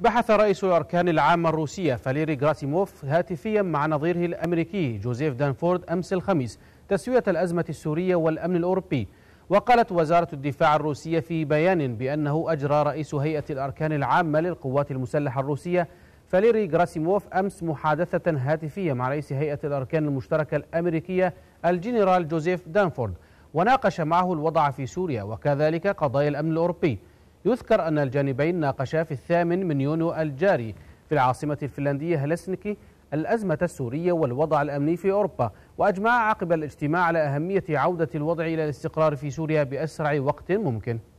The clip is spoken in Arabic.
بحث رئيس الأركان العامة الروسية فاليري غراسيموف هاتفيا مع نظيره الأمريكي جوزيف دانفورد أمس الخميس تسوية الأزمة السورية والأمن الأوروبي وقالت وزارة الدفاع الروسية في بيان بأنه أجرى رئيس هيئة الأركان العامة للقوات المسلحة الروسية فاليري غراسيموف أمس محادثة هاتفية مع رئيس هيئة الأركان المشتركة الأمريكية الجنرال جوزيف دانفورد وناقش معه الوضع في سوريا وكذلك قضايا الأمن الأوروبي يذكر أن الجانبين ناقشا في الثامن من يونيو الجاري في العاصمة الفنلندية هلسنكي الأزمة السورية والوضع الأمني في أوروبا وأجمع عقب الاجتماع على أهمية عودة الوضع إلى الاستقرار في سوريا بأسرع وقت ممكن